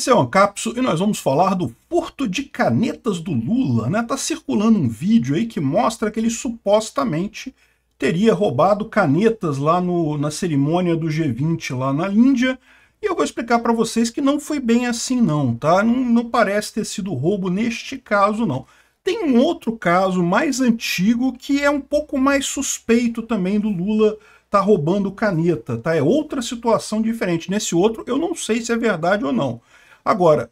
Esse é o Ancapso e nós vamos falar do Porto de Canetas do Lula. Né? Tá circulando um vídeo aí que mostra que ele supostamente teria roubado canetas lá no, na cerimônia do G20 lá na Índia. E eu vou explicar para vocês que não foi bem assim não, tá? Não, não parece ter sido roubo neste caso não. Tem um outro caso mais antigo que é um pouco mais suspeito também do Lula tá roubando caneta, tá? É outra situação diferente. Nesse outro, eu não sei se é verdade ou não. Agora,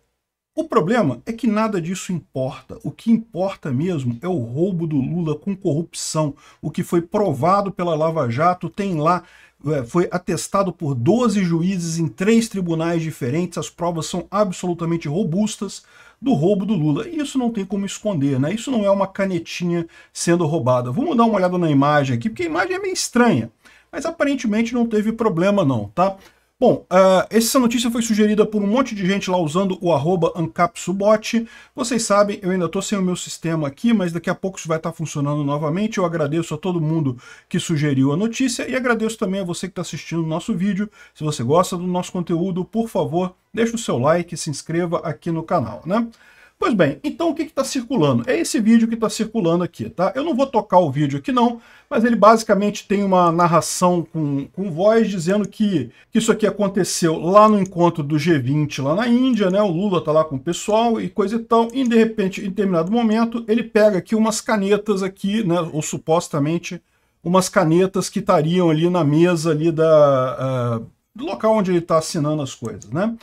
o problema é que nada disso importa. O que importa mesmo é o roubo do Lula com corrupção, o que foi provado pela Lava Jato, tem lá, é, foi atestado por 12 juízes em três tribunais diferentes, as provas são absolutamente robustas do roubo do Lula. E isso não tem como esconder, né? Isso não é uma canetinha sendo roubada. Vamos dar uma olhada na imagem aqui, porque a imagem é meio estranha, mas aparentemente não teve problema não, tá? Bom, uh, essa notícia foi sugerida por um monte de gente lá usando o arroba ancapsubot. Vocês sabem, eu ainda estou sem o meu sistema aqui, mas daqui a pouco isso vai estar tá funcionando novamente. Eu agradeço a todo mundo que sugeriu a notícia e agradeço também a você que está assistindo o nosso vídeo. Se você gosta do nosso conteúdo, por favor, deixe o seu like, e se inscreva aqui no canal, né? Pois bem, então o que está circulando? É esse vídeo que está circulando aqui, tá? Eu não vou tocar o vídeo aqui não, mas ele basicamente tem uma narração com, com voz dizendo que, que isso aqui aconteceu lá no encontro do G20 lá na Índia, né? O Lula está lá com o pessoal e coisa e tal, e de repente, em determinado momento, ele pega aqui umas canetas aqui, né? Ou supostamente umas canetas que estariam ali na mesa ali da, uh, do local onde ele está assinando as coisas, né?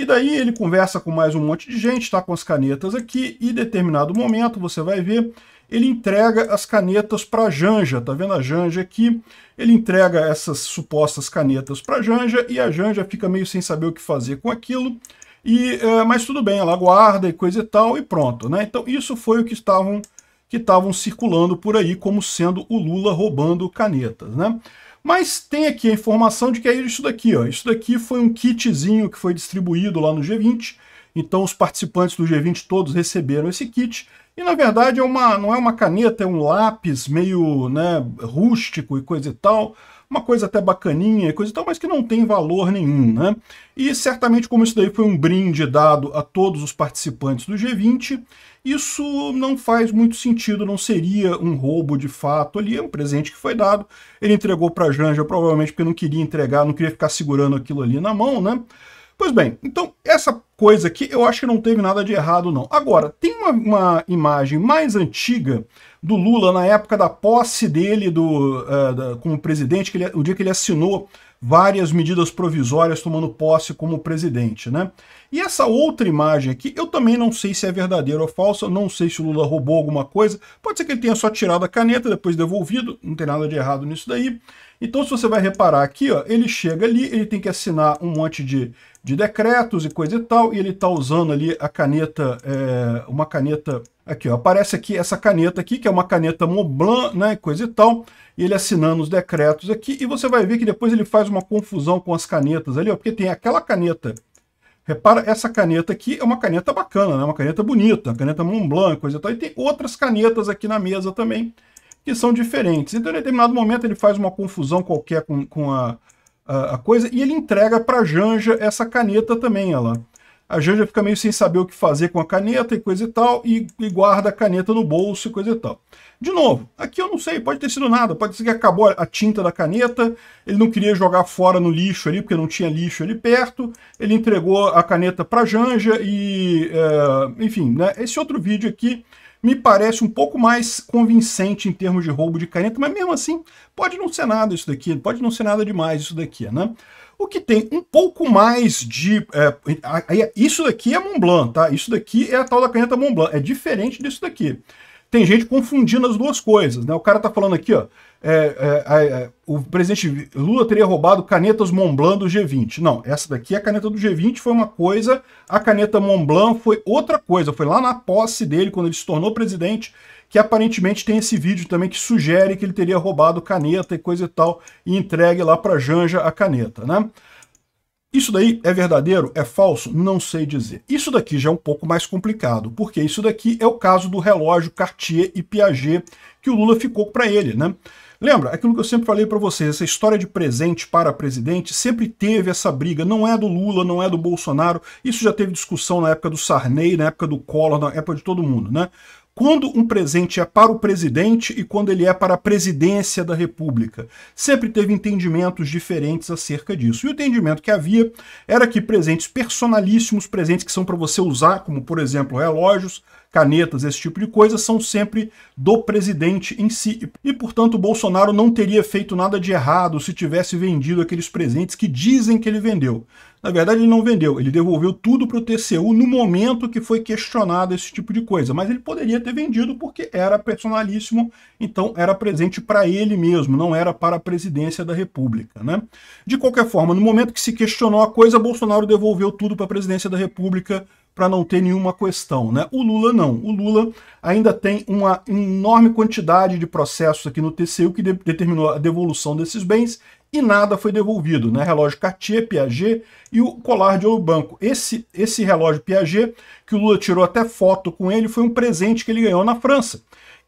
E daí ele conversa com mais um monte de gente, está com as canetas aqui, e em determinado momento, você vai ver, ele entrega as canetas para Janja, tá vendo a Janja aqui? Ele entrega essas supostas canetas para Janja, e a Janja fica meio sem saber o que fazer com aquilo, e, é, mas tudo bem, ela guarda e coisa e tal, e pronto, né? Então isso foi o que estavam que estavam circulando por aí como sendo o Lula roubando canetas, né? Mas tem aqui a informação de que é isso daqui. Ó. Isso daqui foi um kitzinho que foi distribuído lá no G20. Então os participantes do G20 todos receberam esse kit. E na verdade é uma, não é uma caneta, é um lápis meio né, rústico e coisa e tal uma coisa até bacaninha, coisa e tal, mas que não tem valor nenhum, né? E certamente como isso daí foi um brinde dado a todos os participantes do G20, isso não faz muito sentido, não seria um roubo de fato ali, é um presente que foi dado. Ele entregou para a Janja provavelmente porque não queria entregar, não queria ficar segurando aquilo ali na mão, né? Pois bem, então essa coisa aqui eu acho que não teve nada de errado não. Agora, tem uma, uma imagem mais antiga do Lula na época da posse dele do, uh, da, como presidente, que ele, o dia que ele assinou várias medidas provisórias tomando posse como presidente, né? E essa outra imagem aqui, eu também não sei se é verdadeira ou falsa, não sei se o Lula roubou alguma coisa, pode ser que ele tenha só tirado a caneta, depois devolvido, não tem nada de errado nisso daí. Então, se você vai reparar aqui, ó, ele chega ali, ele tem que assinar um monte de, de decretos e coisa e tal, e ele está usando ali a caneta, é, uma caneta, aqui, ó, aparece aqui essa caneta aqui, que é uma caneta Montblanc, né, coisa e tal, e ele assinando os decretos aqui, e você vai ver que depois ele faz uma confusão com as canetas ali, ó, porque tem aquela caneta Repara, essa caneta aqui é uma caneta bacana, né? uma caneta bonita, caneta Montblanc, coisa e tal. E tem outras canetas aqui na mesa também, que são diferentes. Então, em determinado momento, ele faz uma confusão qualquer com, com a, a, a coisa e ele entrega para Janja essa caneta também, ela. A Janja fica meio sem saber o que fazer com a caneta e coisa e tal, e, e, guarda a caneta no bolso e coisa e tal. De novo, aqui eu não sei, pode ter sido nada, pode ser que acabou a tinta da caneta, ele não queria jogar fora no lixo ali, porque não tinha lixo ali perto, ele entregou a caneta para Janja e, é, enfim, né? Esse outro vídeo aqui me parece um pouco mais convincente em termos de roubo de caneta, mas mesmo assim, pode não ser nada isso daqui, pode não ser nada demais isso daqui, né? O que tem um pouco mais de... É, isso daqui é Montblanc, tá? Isso daqui é a tal da caneta Montblanc, é diferente disso daqui tem gente confundindo as duas coisas, né? O cara tá falando aqui, ó, é, é, é, o presidente Lula teria roubado canetas Montblanc do G20. Não, essa daqui, é a caneta do G20 foi uma coisa, a caneta Montblanc foi outra coisa. Foi lá na posse dele, quando ele se tornou presidente, que aparentemente tem esse vídeo também que sugere que ele teria roubado caneta e coisa e tal, e entregue lá para Janja a caneta, né? Isso daí é verdadeiro? É falso? Não sei dizer. Isso daqui já é um pouco mais complicado, porque isso daqui é o caso do relógio Cartier e Piaget que o Lula ficou para ele, né? Lembra, é aquilo que eu sempre falei para vocês, essa história de presente para presidente sempre teve essa briga, não é do Lula, não é do Bolsonaro, isso já teve discussão na época do Sarney, na época do Collor, na época de todo mundo, né? quando um presente é para o presidente e quando ele é para a presidência da República. Sempre teve entendimentos diferentes acerca disso. E o entendimento que havia era que presentes personalíssimos, presentes que são para você usar, como por exemplo relógios, canetas, esse tipo de coisa, são sempre do presidente em si. E, portanto, Bolsonaro não teria feito nada de errado se tivesse vendido aqueles presentes que dizem que ele vendeu. Na verdade, ele não vendeu, ele devolveu tudo para o TCU no momento que foi questionado esse tipo de coisa. Mas ele poderia ter vendido porque era personalíssimo, então era presente para ele mesmo, não era para a presidência da República. Né? De qualquer forma, no momento que se questionou a coisa, Bolsonaro devolveu tudo para a presidência da República para não ter nenhuma questão. Né? O Lula não. O Lula ainda tem uma enorme quantidade de processos aqui no TCU que de determinou a devolução desses bens e nada foi devolvido. Né? Relógio Cartier, Piaget e o colar de ouro banco. Esse, esse relógio Piaget, que o Lula tirou até foto com ele, foi um presente que ele ganhou na França.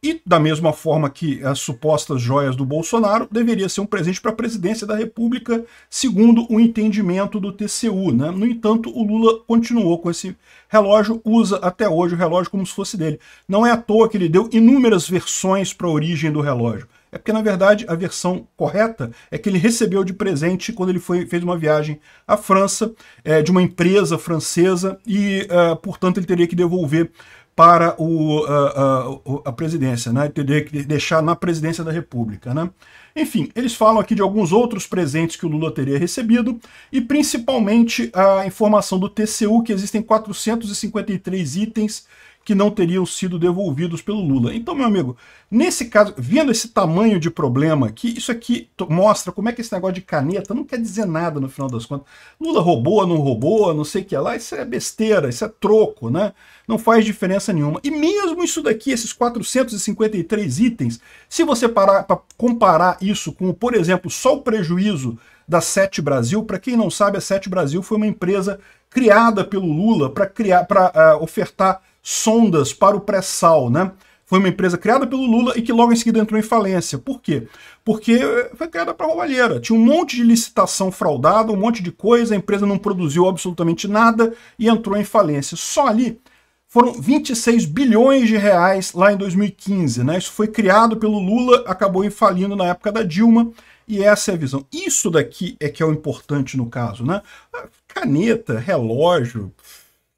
E, da mesma forma que as supostas joias do Bolsonaro, deveria ser um presente para a presidência da República, segundo o entendimento do TCU. Né? No entanto, o Lula continuou com esse relógio, usa até hoje o relógio como se fosse dele. Não é à toa que ele deu inúmeras versões para a origem do relógio. É porque, na verdade, a versão correta é que ele recebeu de presente quando ele foi, fez uma viagem à França, é, de uma empresa francesa, e, uh, portanto, ele teria que devolver para o, a, ah, a, ah, a, presidência, né? Teria que deixar na presidência da República, né? Enfim, eles falam aqui de alguns outros presentes que o Lula teria recebido e principalmente a informação do TCU que existem 453 itens que não teriam sido devolvidos pelo Lula. Então, meu amigo, nesse caso, vendo esse tamanho de problema, que isso aqui mostra como é que esse negócio de caneta não quer dizer nada no final das contas. Lula roubou, não roubou, não sei o que é lá, isso é besteira, isso é troco, né? Não faz diferença nenhuma. E mesmo isso daqui, esses 453 itens, se você parar para comparar isso com, por exemplo, só o prejuízo da Sete Brasil. Para quem não sabe, a Sete Brasil foi uma empresa criada pelo Lula para criar, para uh, eh, ofertar sondas para o pré-sal, né? Foi uma empresa criada pelo Lula e que logo em seguida entrou em falência. Por quê? Porque eh, foi criada para roubalheira. Tinha um monte de licitação fraudada, um monte de coisa, a empresa não produziu absolutamente nada e entrou em falência. Só ali foram 26 bilhões de reais lá em 2015, né? Isso foi criado pelo Lula, acabou falindo na época da Dilma, e essa é a visão. Isso daqui é que é o importante no caso, né? Ah, caneta, relógio,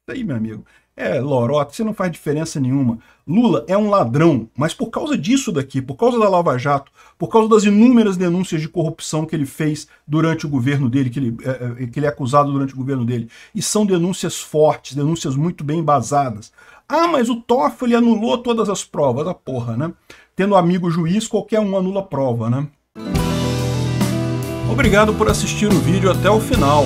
aí meu amigo. É, lorota, você não faz diferença nenhuma. Lula é um ladrão, mas por causa disso daqui, por causa da Lava Jato, por causa das inúmeras denúncias de corrupção que ele fez durante o governo dele, que ele, é, é, é, que ele é acusado durante o governo dele, e são denúncias fortes, denúncias muito bem embasadas. Ah, mas o Toffoli anulou todas as provas, a porra, né? Tendo amigo juiz, qualquer um anula prova, né? Obrigado por assistir o vídeo até o final.